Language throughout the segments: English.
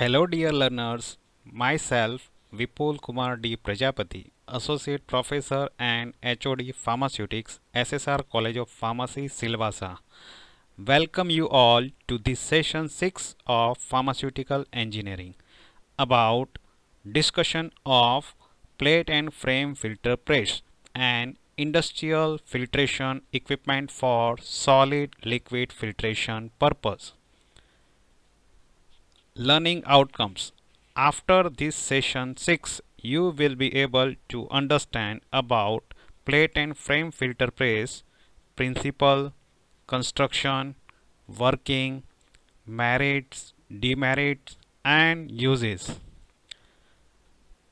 Hello dear learners, myself Vipul Kumar D. Prajapati, Associate Professor and HOD Pharmaceutics, SSR College of Pharmacy, Silvassa. Welcome you all to this session 6 of Pharmaceutical Engineering about discussion of plate and frame filter press and industrial filtration equipment for solid liquid filtration purpose learning outcomes. After this session 6, you will be able to understand about plate and frame filter press, principle, construction, working, merits, demerits and uses.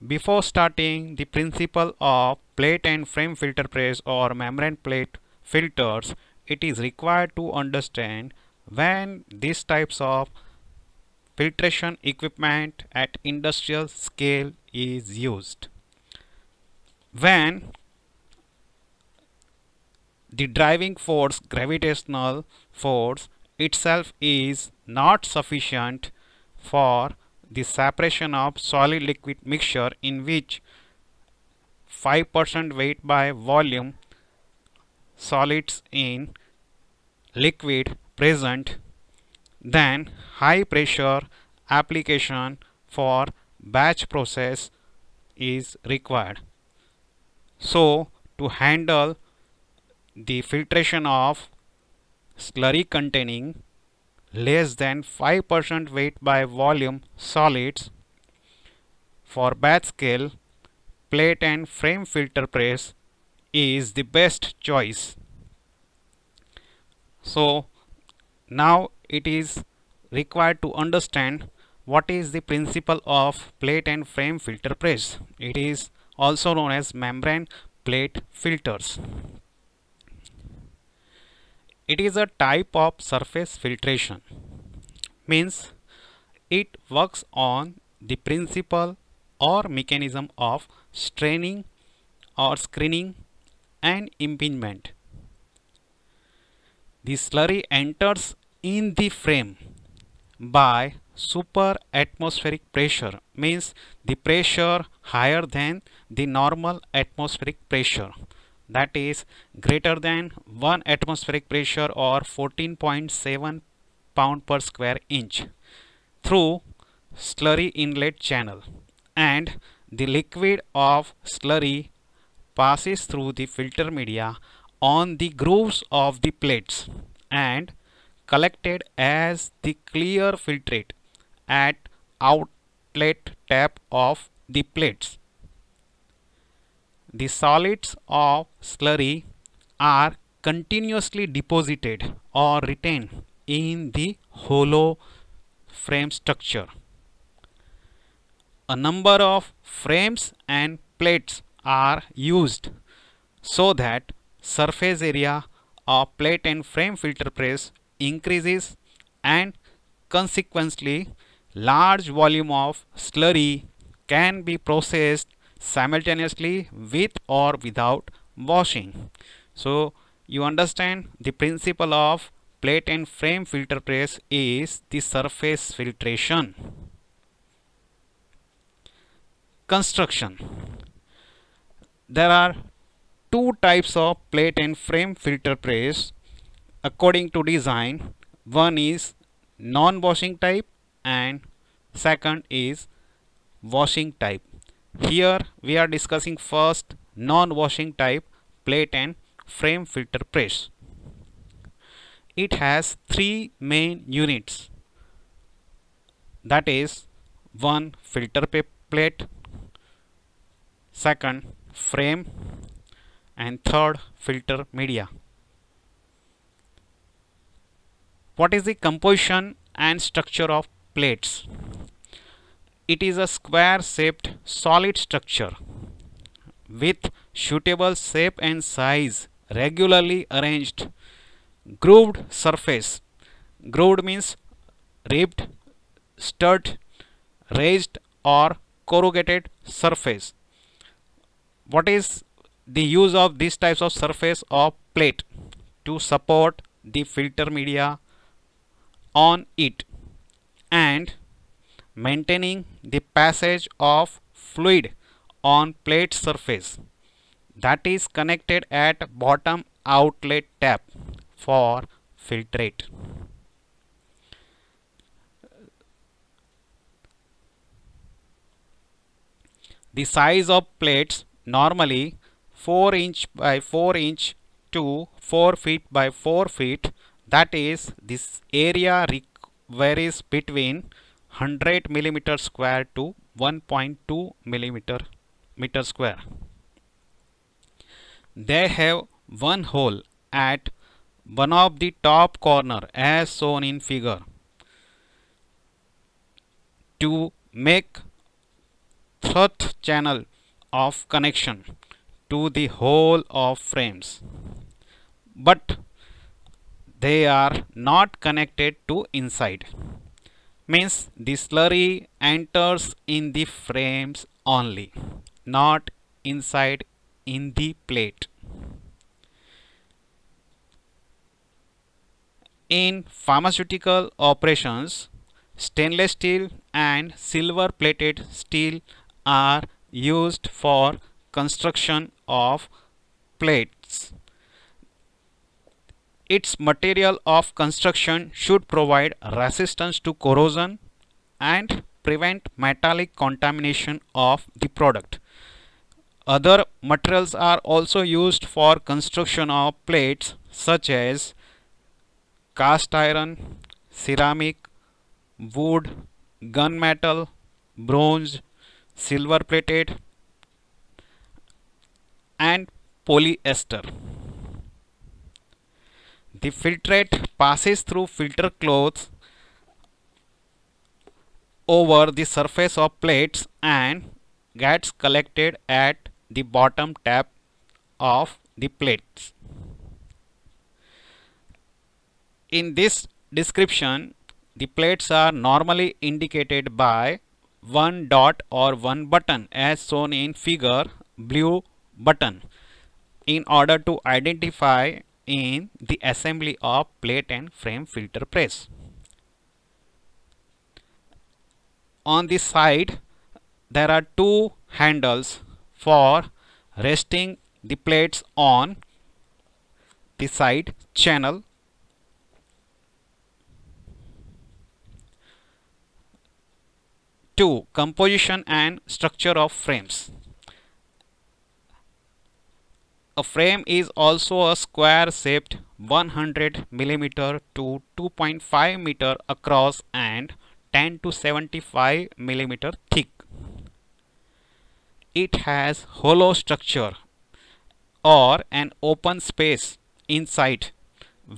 Before starting the principle of plate and frame filter press or membrane plate filters, it is required to understand when these types of filtration equipment at industrial scale is used when the driving force gravitational force itself is not sufficient for the separation of solid liquid mixture in which 5% weight by volume solids in liquid present then high pressure application for batch process is required. So to handle the filtration of slurry containing less than 5% weight by volume solids for batch scale plate and frame filter press is the best choice. So now it is required to understand what is the principle of plate and frame filter press. It is also known as membrane plate filters. It is a type of surface filtration means it works on the principle or mechanism of straining or screening and impingement. The slurry enters in the frame by super atmospheric pressure means the pressure higher than the normal atmospheric pressure that is greater than 1 atmospheric pressure or 14.7 pound per square inch through slurry inlet channel and the liquid of slurry passes through the filter media on the grooves of the plates and collected as the clear filtrate at outlet tap of the plates. The solids of slurry are continuously deposited or retained in the hollow frame structure. A number of frames and plates are used so that surface area of plate and frame filter press increases and consequently large volume of slurry can be processed simultaneously with or without washing. So you understand the principle of plate and frame filter press is the surface filtration. Construction. There are two types of plate and frame filter press according to design one is non-washing type and second is washing type here we are discussing first non-washing type plate and frame filter press it has three main units that is one filter plate second frame and third filter media What is the composition and structure of plates? It is a square shaped solid structure with suitable shape and size regularly arranged grooved surface. Grooved means ribbed, stirred raised or corrugated surface. What is the use of these types of surface of plate to support the filter media on it and maintaining the passage of fluid on plate surface that is connected at bottom outlet tap for filtrate. The size of plates normally 4 inch by 4 inch to 4 feet by 4 feet that is this area varies between 100 millimeter square to 1.2 millimeter meter square they have one hole at one of the top corner as shown in figure to make third channel of connection to the whole of frames but they are not connected to inside means the slurry enters in the frames only not inside in the plate in pharmaceutical operations stainless steel and silver plated steel are used for construction of plate its material of construction should provide resistance to corrosion and prevent metallic contamination of the product. Other materials are also used for construction of plates such as cast iron, ceramic, wood, gunmetal, bronze, silver plated and polyester the filtrate passes through filter cloths over the surface of plates and gets collected at the bottom tap of the plates. In this description, the plates are normally indicated by one dot or one button as shown in figure blue button in order to identify in the assembly of plate and frame filter press. On the side there are two handles for resting the plates on the side channel Two composition and structure of frames a frame is also a square shaped 100 millimeter to 2.5 meter across and 10 to 75 millimeter thick. It has hollow structure or an open space inside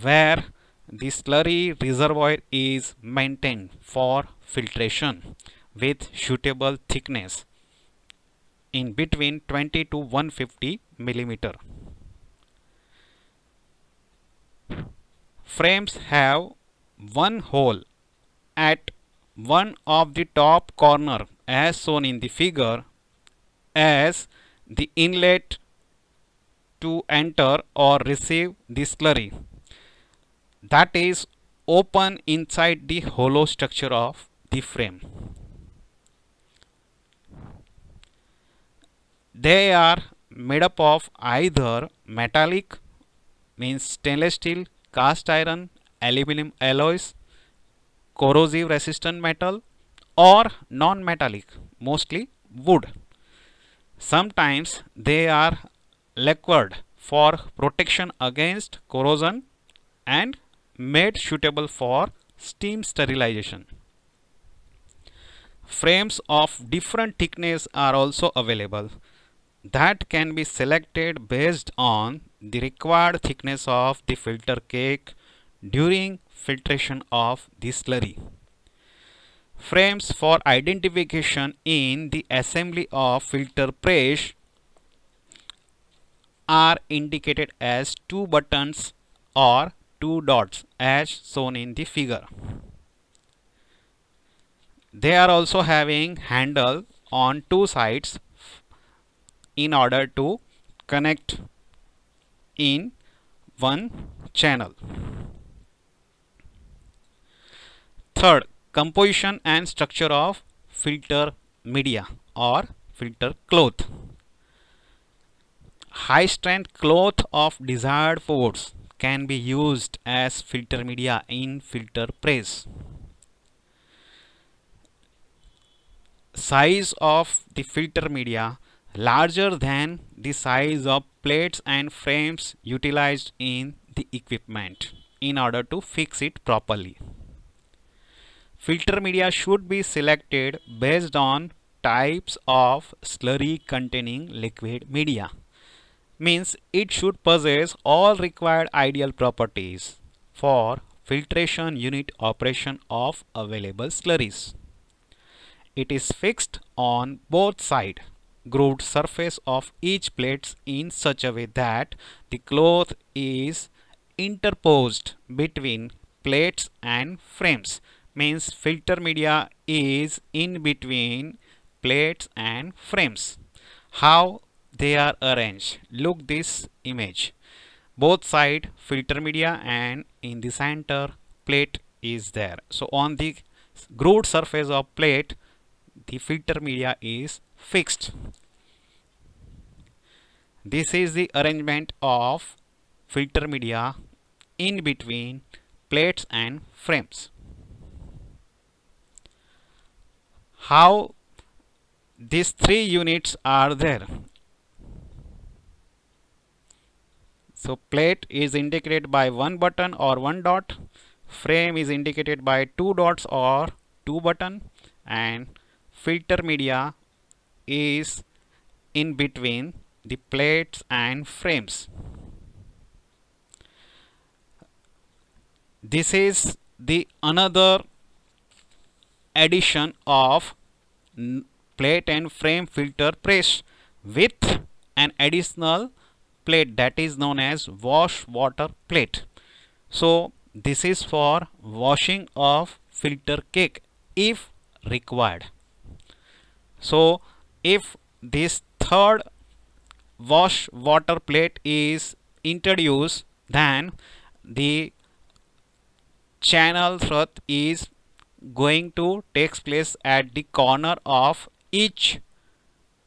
where the slurry reservoir is maintained for filtration with suitable thickness in between 20 to 150 millimeter. Frames have one hole at one of the top corner as shown in the figure as the inlet to enter or receive the slurry that is open inside the hollow structure of the frame. They are made up of either metallic means stainless steel, cast iron, aluminum alloys, corrosive resistant metal or non-metallic mostly wood. Sometimes they are lacquered for protection against corrosion and made suitable for steam sterilization. Frames of different thickness are also available that can be selected based on the required thickness of the filter cake during filtration of the slurry. Frames for identification in the assembly of filter press are indicated as two buttons or two dots as shown in the figure. They are also having handle on two sides in order to connect in one channel. Third, composition and structure of filter media or filter cloth. High strength cloth of desired force can be used as filter media in filter press. Size of the filter media larger than the size of plates and frames utilized in the equipment in order to fix it properly. Filter media should be selected based on types of slurry containing liquid media means it should possess all required ideal properties for filtration unit operation of available slurries. It is fixed on both sides grooved surface of each plates in such a way that the cloth is interposed between plates and frames means filter media is in between plates and frames how they are arranged look this image both side filter media and in the center plate is there so on the grooved surface of plate the filter media is fixed this is the arrangement of filter media in between plates and frames how these three units are there so plate is indicated by one button or one dot frame is indicated by two dots or two button and filter media is in between the plates and frames. This is the another addition of plate and frame filter press with an additional plate that is known as wash water plate. So this is for washing of filter cake if required. So if this third wash water plate is introduced then the channel throat is going to takes place at the corner of each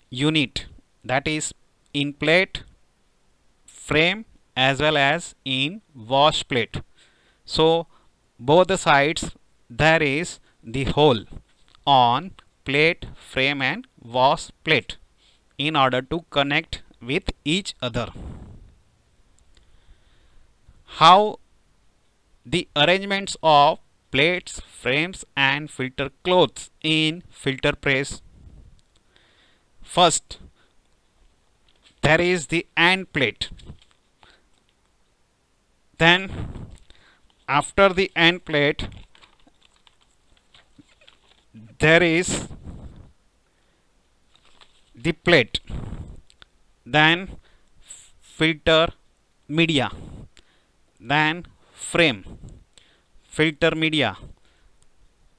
unit that is in plate frame as well as in wash plate so both the sides there is the hole on plate frame and was plate in order to connect with each other. How the arrangements of plates, frames and filter cloths in filter press. First, there is the end plate. Then, after the end plate, there is the plate then filter media then frame filter media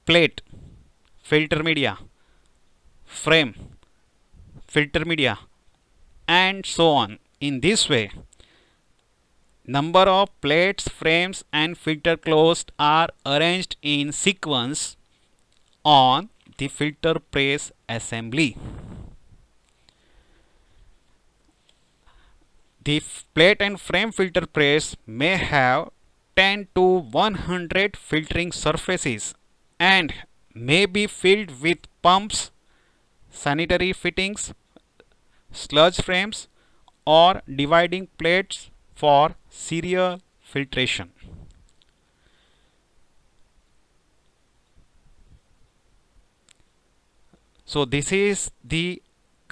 plate filter media frame filter media and so on in this way number of plates frames and filter closed are arranged in sequence on the filter press assembly The plate and frame filter press may have 10 to 100 filtering surfaces and may be filled with pumps, sanitary fittings, sludge frames or dividing plates for serial filtration. So this is the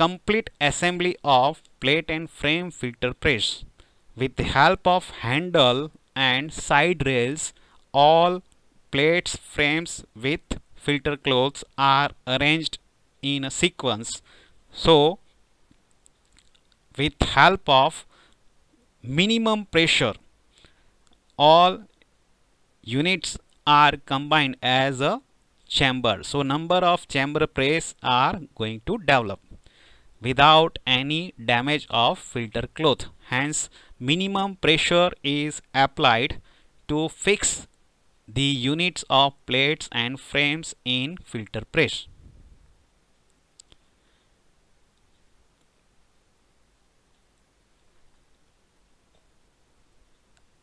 complete assembly of plate and frame filter press with the help of handle and side rails all plates frames with filter clothes are arranged in a sequence so with help of minimum pressure all units are combined as a chamber so number of chamber press are going to develop without any damage of filter cloth. Hence, minimum pressure is applied to fix the units of plates and frames in filter press.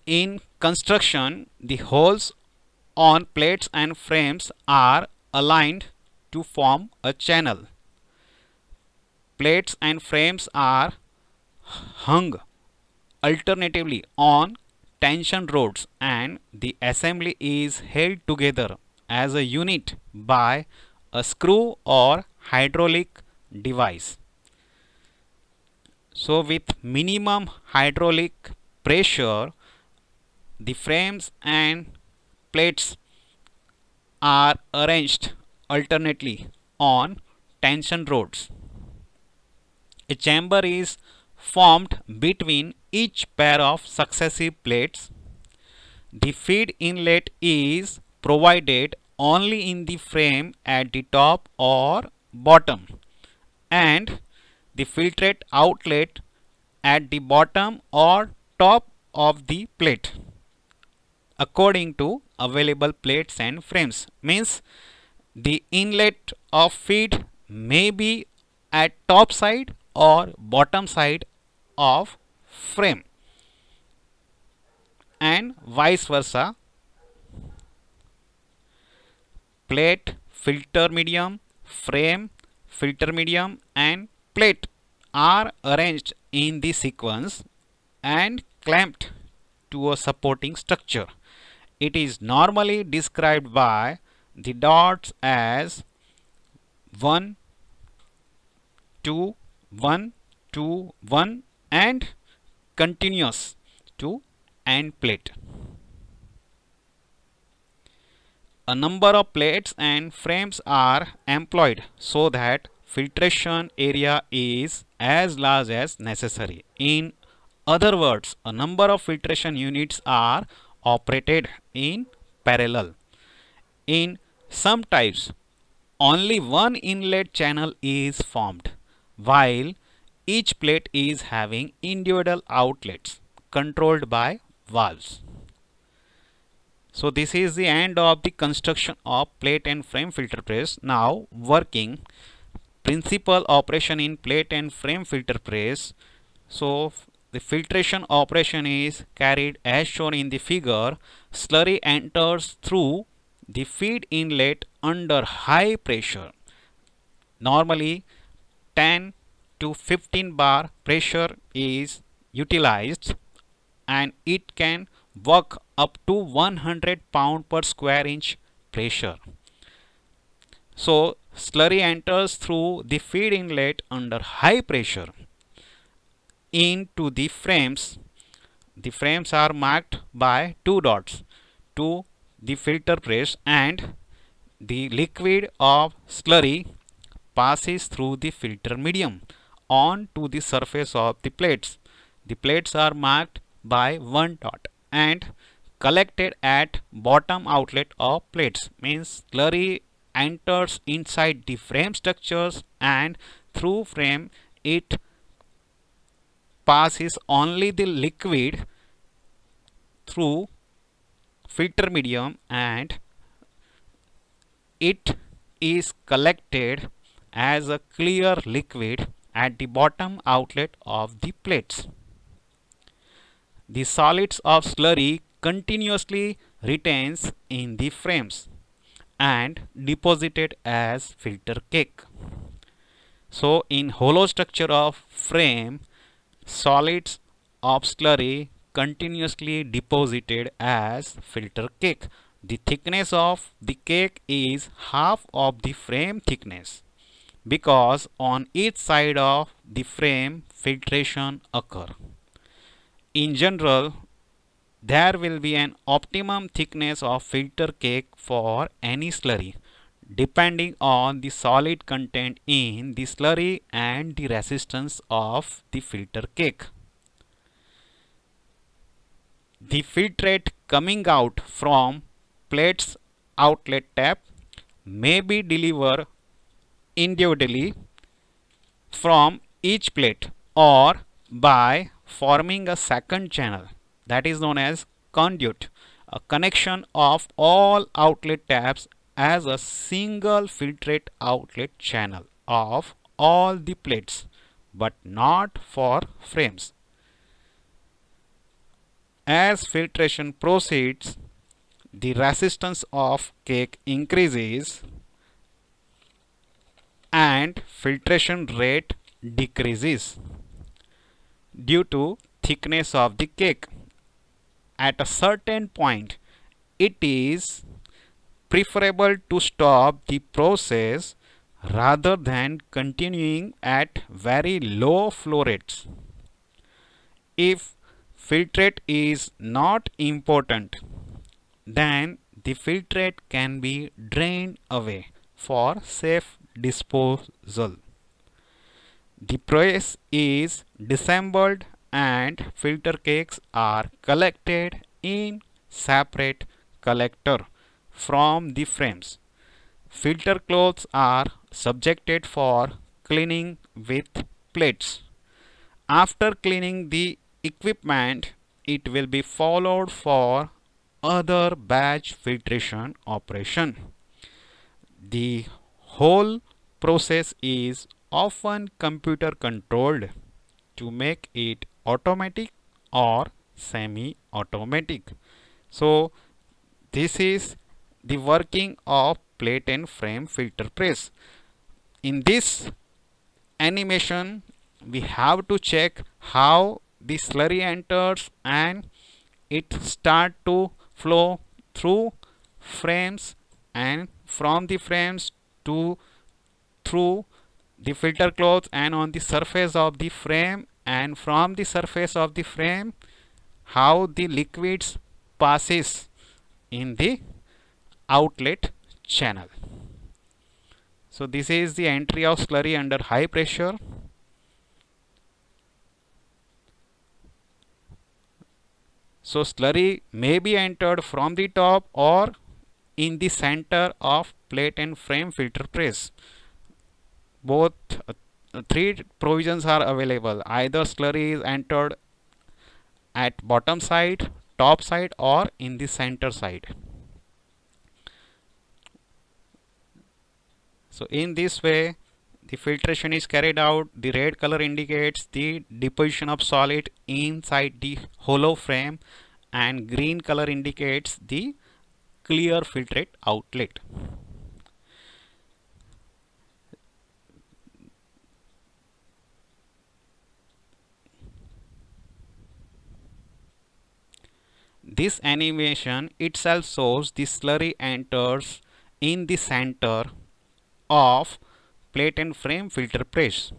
In construction, the holes on plates and frames are aligned to form a channel plates and frames are hung alternatively on tension rods and the assembly is held together as a unit by a screw or hydraulic device. So with minimum hydraulic pressure the frames and plates are arranged alternately on tension rods. A chamber is formed between each pair of successive plates. The feed inlet is provided only in the frame at the top or bottom and the filtrate outlet at the bottom or top of the plate according to available plates and frames means the inlet of feed may be at top side or bottom side of frame and vice versa. Plate, filter medium, frame, filter medium and plate are arranged in the sequence and clamped to a supporting structure. It is normally described by the dots as 1, 2, 1 2 1 and continuous to and plate a number of plates and frames are employed so that filtration area is as large as necessary in other words a number of filtration units are operated in parallel in some types only one inlet channel is formed while each plate is having individual outlets controlled by valves. So this is the end of the construction of plate and frame filter press. Now working principal operation in plate and frame filter press. So the filtration operation is carried as shown in the figure. Slurry enters through the feed inlet under high pressure. Normally 10 to 15 bar pressure is utilized and it can work up to 100 pound per square inch pressure. So slurry enters through the feed inlet under high pressure into the frames. The frames are marked by two dots to the filter press and the liquid of slurry passes through the filter medium on to the surface of the plates. The plates are marked by one dot and collected at bottom outlet of plates means slurry enters inside the frame structures and through frame it passes only the liquid through filter medium and it is collected as a clear liquid at the bottom outlet of the plates. The solids of slurry continuously retains in the frames and deposited as filter cake. So in hollow structure of frame, solids of slurry continuously deposited as filter cake. The thickness of the cake is half of the frame thickness because on each side of the frame filtration occur. In general, there will be an optimum thickness of filter cake for any slurry depending on the solid content in the slurry and the resistance of the filter cake. The filtrate coming out from plates outlet tap may be delivered individually from each plate or by forming a second channel that is known as conduit a connection of all outlet taps as a single filtrate outlet channel of all the plates but not for frames as filtration proceeds the resistance of cake increases and filtration rate decreases due to thickness of the cake. At a certain point, it is preferable to stop the process rather than continuing at very low flow rates. If filtrate is not important, then the filtrate can be drained away for safe disposal. The press is disassembled and filter cakes are collected in separate collector from the frames. Filter clothes are subjected for cleaning with plates. After cleaning the equipment, it will be followed for other batch filtration operation. The whole process is often computer controlled to make it automatic or semi-automatic. So this is the working of plate and frame filter press. In this animation we have to check how the slurry enters and it start to flow through frames and from the frames to through the filter cloth and on the surface of the frame and from the surface of the frame how the liquids passes in the outlet channel. So this is the entry of slurry under high pressure. So slurry may be entered from the top or in the center of plate and frame filter press both uh, three provisions are available either slurry is entered at bottom side top side or in the center side so in this way the filtration is carried out the red color indicates the deposition of solid inside the hollow frame and green color indicates the clear filtrate outlet This animation itself shows the slurry enters in the center of plate and frame filter press.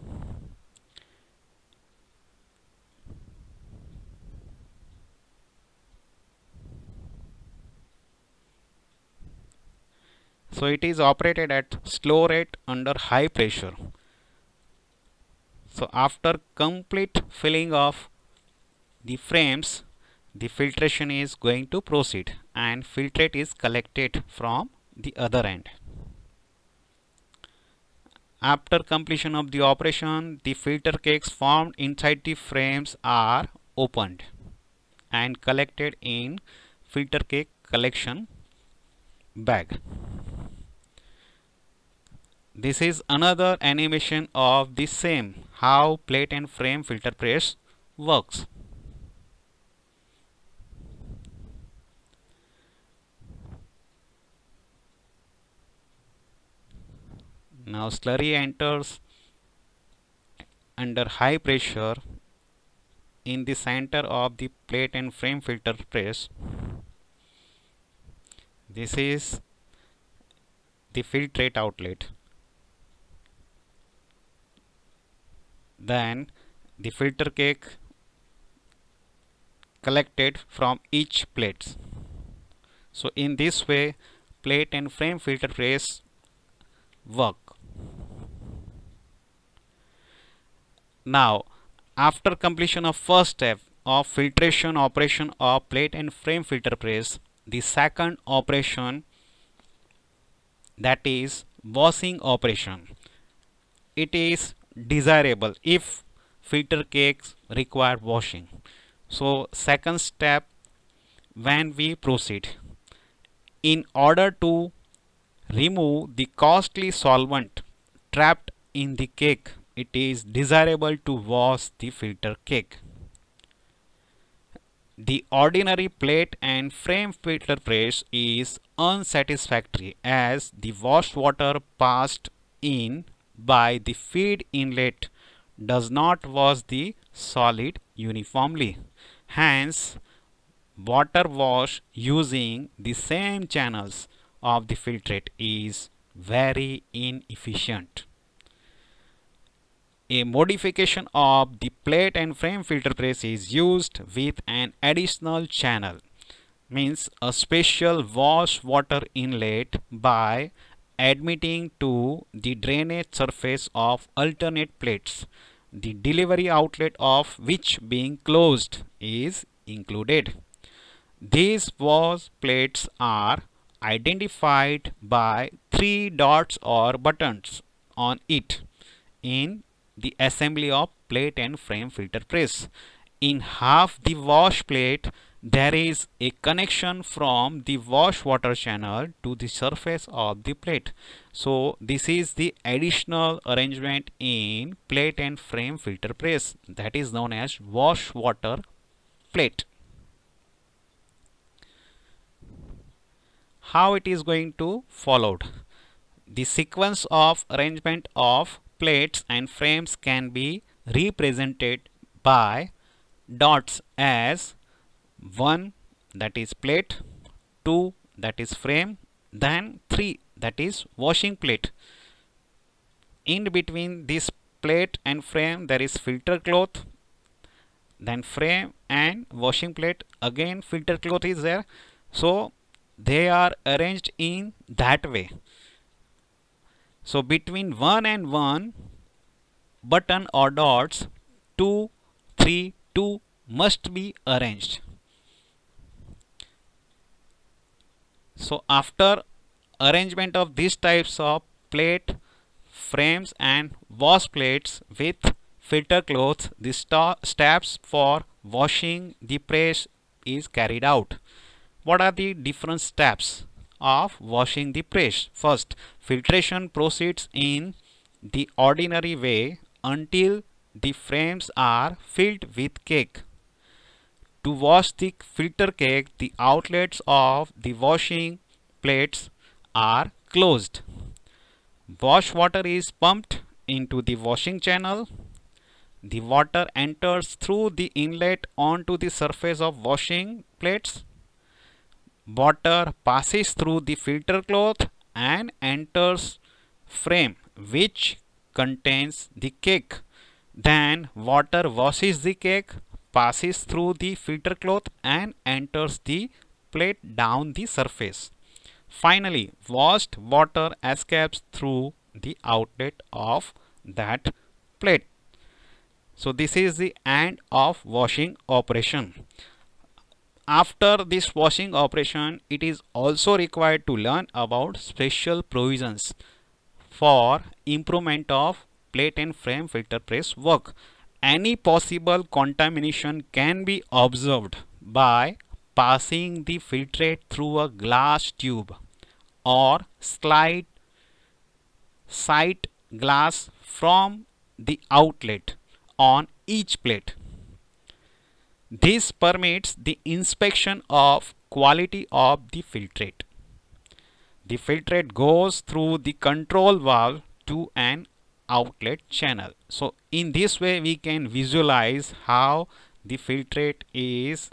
So it is operated at slow rate under high pressure. So after complete filling of the frames, the filtration is going to proceed and filtrate is collected from the other end. After completion of the operation, the filter cakes formed inside the frames are opened and collected in filter cake collection bag. This is another animation of the same how plate and frame filter press works. now slurry enters under high pressure in the center of the plate and frame filter press this is the filtrate outlet then the filter cake collected from each plate so in this way plate and frame filter press work Now, after completion of first step of filtration operation of plate and frame filter press, the second operation that is washing operation. It is desirable if filter cakes require washing. So second step when we proceed in order to remove the costly solvent trapped in the cake it is desirable to wash the filter cake. The ordinary plate and frame filter press is unsatisfactory as the wash water passed in by the feed inlet does not wash the solid uniformly. Hence, water wash using the same channels of the filtrate is very inefficient a modification of the plate and frame filter press is used with an additional channel means a special wash water inlet by admitting to the drainage surface of alternate plates the delivery outlet of which being closed is included these wash plates are identified by three dots or buttons on it in the assembly of plate and frame filter press. In half the wash plate, there is a connection from the wash water channel to the surface of the plate. So this is the additional arrangement in plate and frame filter press that is known as wash water plate. How it is going to followed? The sequence of arrangement of plates and frames can be represented by dots as 1 that is plate, 2 that is frame, then 3 that is washing plate. In between this plate and frame there is filter cloth, then frame and washing plate again filter cloth is there. So they are arranged in that way. So between 1 and 1 button or dots 2, 3, 2 must be arranged. So after arrangement of these types of plate, frames and wash plates with filter cloth, the steps for washing the press is carried out. What are the different steps? of washing the press. First, filtration proceeds in the ordinary way until the frames are filled with cake. To wash the filter cake, the outlets of the washing plates are closed. Wash water is pumped into the washing channel. The water enters through the inlet onto the surface of washing plates water passes through the filter cloth and enters frame which contains the cake. Then water washes the cake, passes through the filter cloth and enters the plate down the surface. Finally, washed water escapes through the outlet of that plate. So this is the end of washing operation. After this washing operation, it is also required to learn about special provisions for improvement of plate and frame filter press work. Any possible contamination can be observed by passing the filtrate through a glass tube or slide sight glass from the outlet on each plate. This permits the inspection of quality of the filtrate. The filtrate goes through the control valve to an outlet channel. So in this way we can visualize how the filtrate is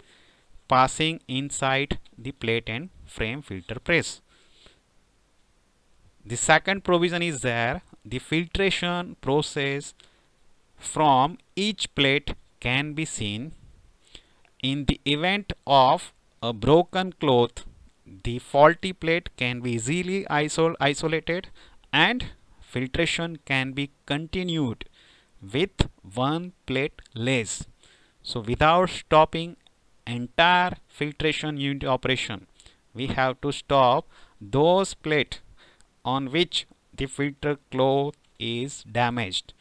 passing inside the plate and frame filter press. The second provision is there the filtration process from each plate can be seen in the event of a broken cloth, the faulty plate can be easily isol isolated and filtration can be continued with one plate less. So without stopping entire filtration unit operation, we have to stop those plate on which the filter cloth is damaged.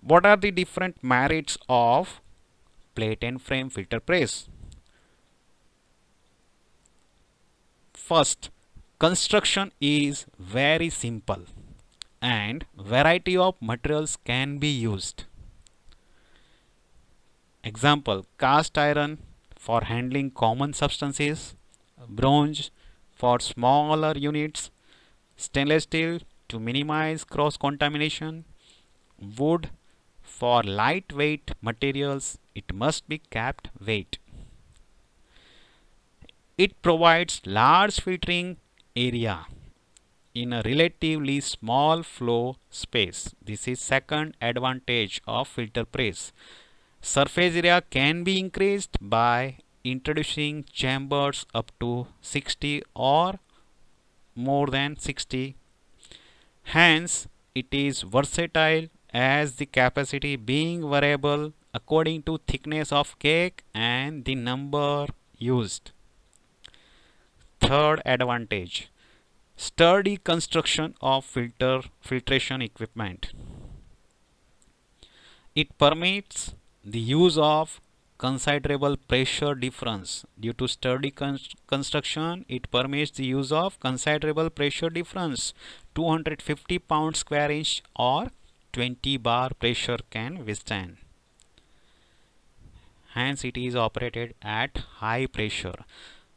what are the different merits of plate and frame filter press? First, construction is very simple and variety of materials can be used. Example, cast iron for handling common substances, bronze for smaller units, stainless steel to minimize cross contamination, wood for lightweight materials, it must be capped weight. It provides large filtering area in a relatively small flow space. This is second advantage of filter press. Surface area can be increased by introducing chambers up to 60 or more than 60. Hence, it is versatile as the capacity being variable according to thickness of cake and the number used. Third advantage, sturdy construction of filter filtration equipment. It permits the use of considerable pressure difference due to sturdy const construction it permits the use of considerable pressure difference 250 pound square inch or 20 bar pressure can withstand. Hence it is operated at high pressure.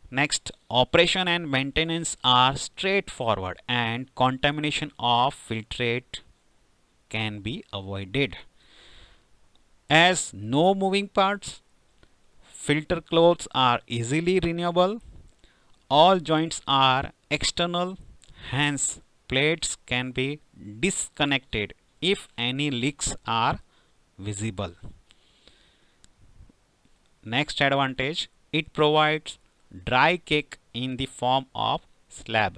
Next, operation and maintenance are straightforward and contamination of filtrate can be avoided. As no moving parts, filter clothes are easily renewable, all joints are external, hence plates can be disconnected if any leaks are visible. Next advantage, it provides dry cake in the form of slab.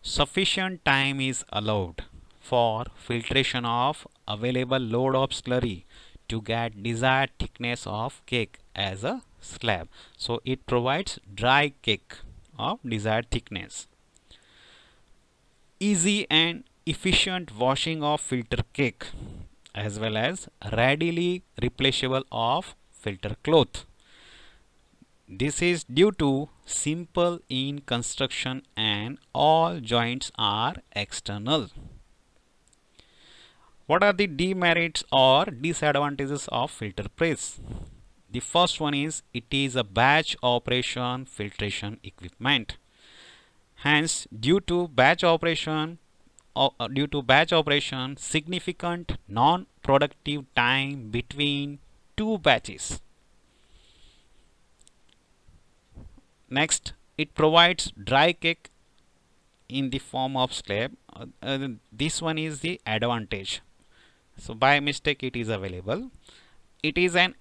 Sufficient time is allowed for filtration of available load of slurry to get desired thickness of cake as a slab. So it provides dry cake of desired thickness. Easy and efficient washing of filter cake as well as readily replaceable of filter cloth. This is due to simple in construction and all joints are external. What are the demerits or disadvantages of filter press? The first one is it is a batch operation filtration equipment. Hence, due to batch operation, uh, due to batch operation significant non-productive time between two batches. Next, it provides dry cake in the form of slab. Uh, uh, this one is the advantage. So by mistake it is available. It is an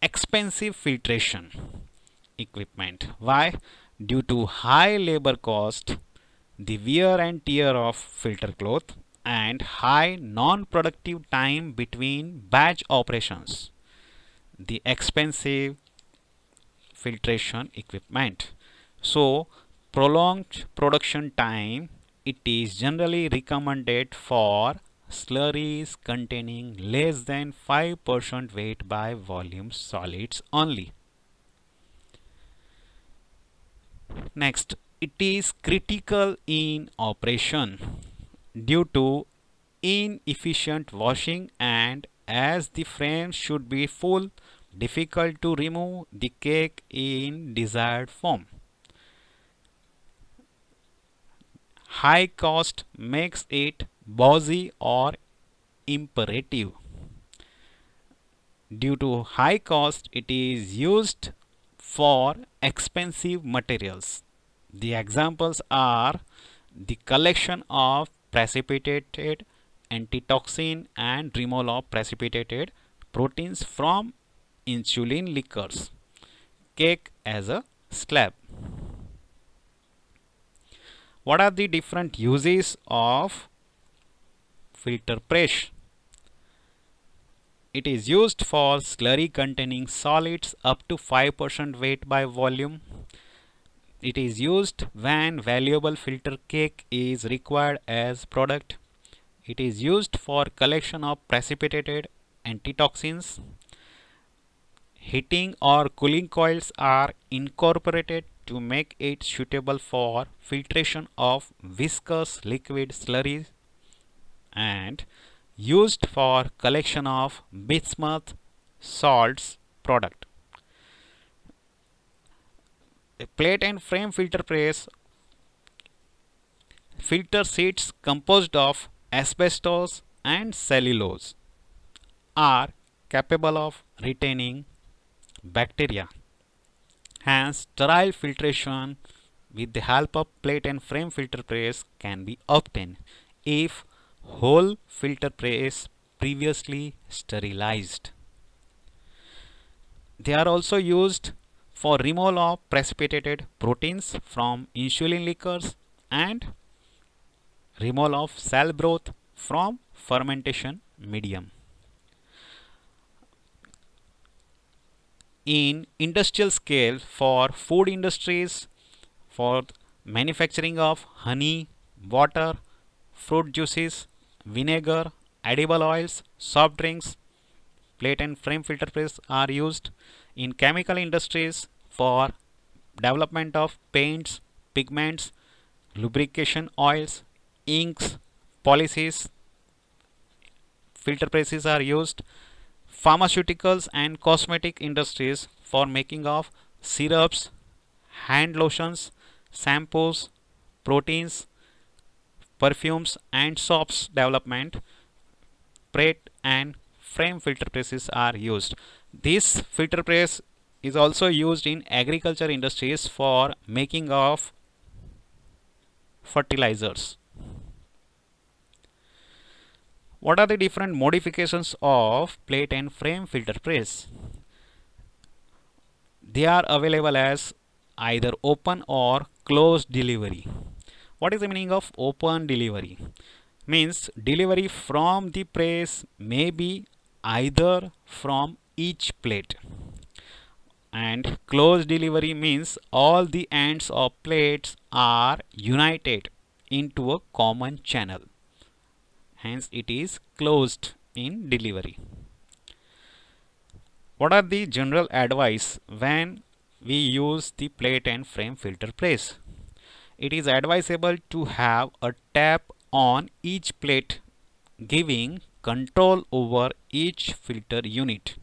expensive filtration equipment. Why? Due to high labor cost the wear and tear of filter cloth and high non-productive time between batch operations, the expensive filtration equipment. So prolonged production time, it is generally recommended for slurries containing less than 5% weight by volume solids only. Next, it is critical in operation due to inefficient washing and as the frame should be full difficult to remove the cake in desired form high cost makes it bossy or imperative due to high cost it is used for expensive materials the examples are the collection of precipitated antitoxin and removal of precipitated proteins from insulin liquors. Cake as a slab. What are the different uses of filter press? It is used for slurry containing solids up to 5% weight by volume it is used when valuable filter cake is required as product it is used for collection of precipitated antitoxins heating or cooling coils are incorporated to make it suitable for filtration of viscous liquid slurry and used for collection of bismuth salts product plate and frame filter press filter sheets composed of asbestos and cellulose are capable of retaining bacteria. Hence, sterile filtration with the help of plate and frame filter press can be obtained if whole filter press previously sterilized. They are also used for removal of precipitated proteins from insulin liquors and removal of cell broth from fermentation medium. In industrial scale for food industries, for manufacturing of honey, water, fruit juices, vinegar, edible oils, soft drinks, plate and frame filter press are used in chemical industries for development of paints, pigments, lubrication oils, inks, policies. Filter presses are used pharmaceuticals and cosmetic industries for making of syrups, hand lotions, shampoos, proteins, perfumes and soaps development, plate and frame filter presses are used. This filter press is also used in agriculture industries for making of fertilizers. What are the different modifications of plate and frame filter press? They are available as either open or closed delivery. What is the meaning of open delivery? Means delivery from the press may be either from each plate and closed delivery means all the ends of plates are united into a common channel hence it is closed in delivery what are the general advice when we use the plate and frame filter press it is advisable to have a tap on each plate giving control over each filter unit.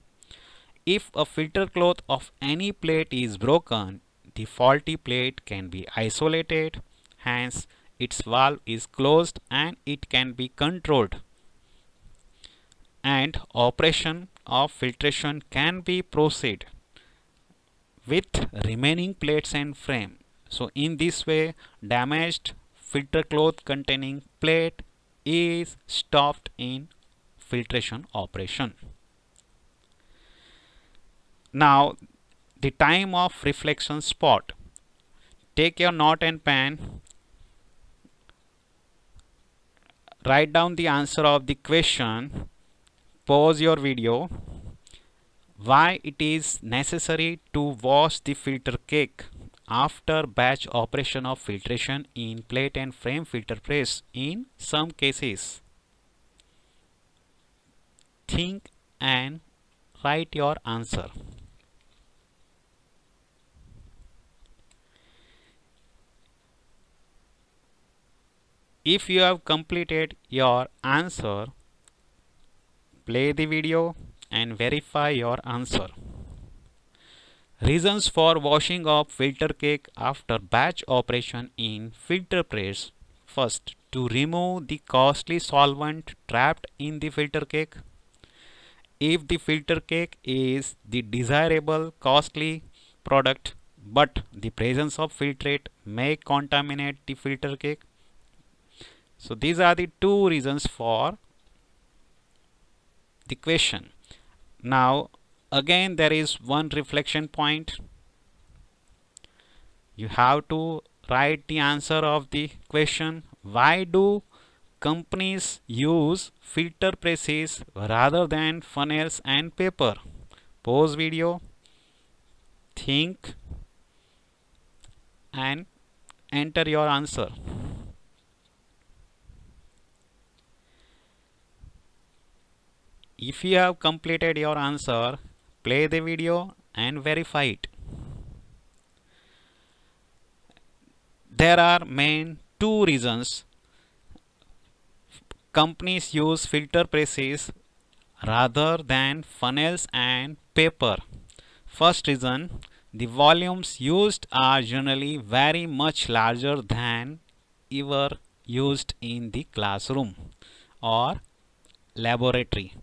If a filter cloth of any plate is broken, the faulty plate can be isolated, hence its valve is closed and it can be controlled. And operation of filtration can be proceed with remaining plates and frame. So in this way, damaged filter cloth containing plate is stopped in filtration operation. Now the time of reflection spot. Take your note and pen. Write down the answer of the question. Pause your video. Why it is necessary to wash the filter cake after batch operation of filtration in plate and frame filter press in some cases think and write your answer if you have completed your answer play the video and verify your answer reasons for washing of filter cake after batch operation in filter press first to remove the costly solvent trapped in the filter cake if the filter cake is the desirable costly product but the presence of filtrate may contaminate the filter cake so these are the two reasons for the question now again there is one reflection point you have to write the answer of the question why do companies use filter presses rather than funnels and paper. Pause video, think and enter your answer. If you have completed your answer, play the video and verify it. There are main two reasons companies use filter presses rather than funnels and paper. First reason, the volumes used are generally very much larger than ever used in the classroom or laboratory.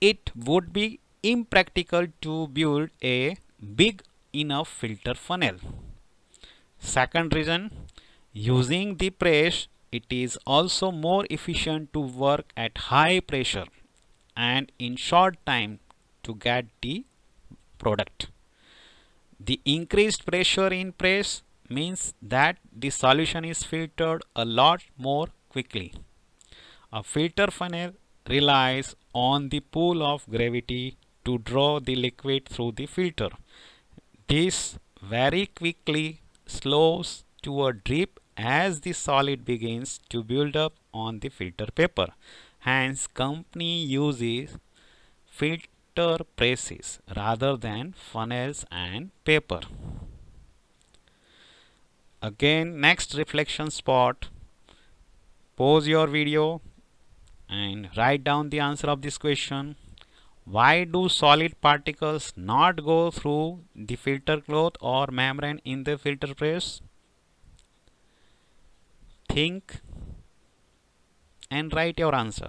It would be impractical to build a big enough filter funnel. Second reason, using the press it is also more efficient to work at high pressure and in short time to get the product. The increased pressure in press means that the solution is filtered a lot more quickly. A filter funnel relies on the pull of gravity to draw the liquid through the filter. This very quickly slows to a drip as the solid begins to build up on the filter paper. Hence, company uses filter presses rather than funnels and paper. Again, next reflection spot. Pause your video and write down the answer of this question. Why do solid particles not go through the filter cloth or membrane in the filter press? think and write your answer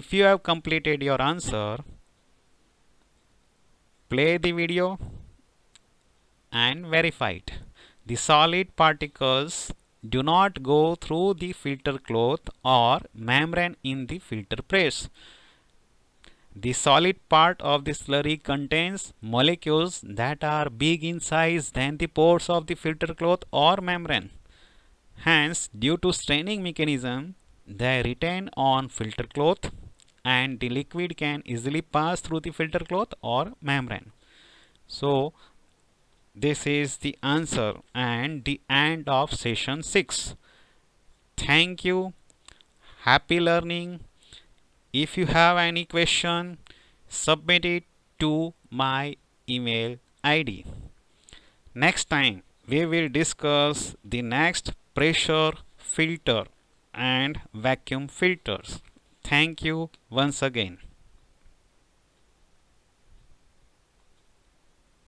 if you have completed your answer play the video and verify it the solid particles do not go through the filter cloth or membrane in the filter press the solid part of the slurry contains molecules that are big in size than the pores of the filter cloth or membrane. Hence, due to straining mechanism, they retain on filter cloth and the liquid can easily pass through the filter cloth or membrane. So, this is the answer and the end of session 6. Thank you. Happy learning if you have any question submit it to my email id next time we will discuss the next pressure filter and vacuum filters thank you once again